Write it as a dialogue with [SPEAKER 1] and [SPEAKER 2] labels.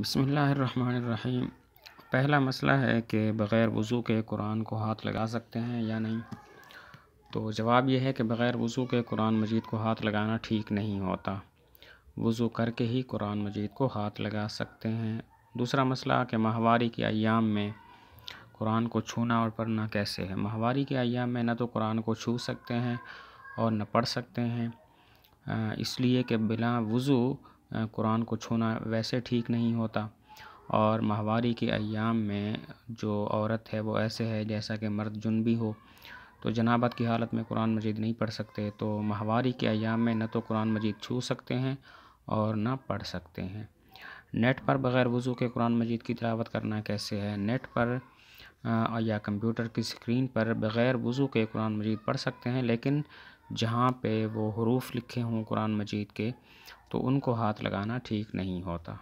[SPEAKER 1] बसमीम पहला मसला है कि बग़ैर वज़ू के कुरान को हाथ लगा सकते हैं या नहीं तो जवाब यह है कि बग़ैर वज़ू के कुरान मजीद को हाथ लगाना ठीक नहीं होता वज़ू करके ही कुरान मजीद को हाथ लगा सकते हैं दूसरा मसला कि माहवारी के अयाम में कुरान को छूना और पढ़ना कैसे है माहवारी के अयाम में न तो कुरान को छू सकते हैं और न पढ़ सकते हैं इसलिए कि बिला वज़ू कुरान को छूना वैसे ठीक नहीं होता और माहवारी के अयाम में जो औरत है वो ऐसे है जैसा कि मर्द जुन भी हो तो जनाबत की हालत में कुरान मजीद नहीं पढ़ सकते तो माहवारी के अयाम में न तो कुरान मजीद छू सकते हैं और न पढ़ सकते हैं नेट पर बग़ैर वज़ू के कुरान मजीद की तलावत करना कैसे है नेट पर या कंप्यूटर की स्क्रीन पर बग़ैर वज़ू के कुरान मजीद पढ़ सकते हैं लेकिन जहाँ पे वो हरूफ लिखे हों कुरान मजीद के तो उनको हाथ लगाना ठीक नहीं होता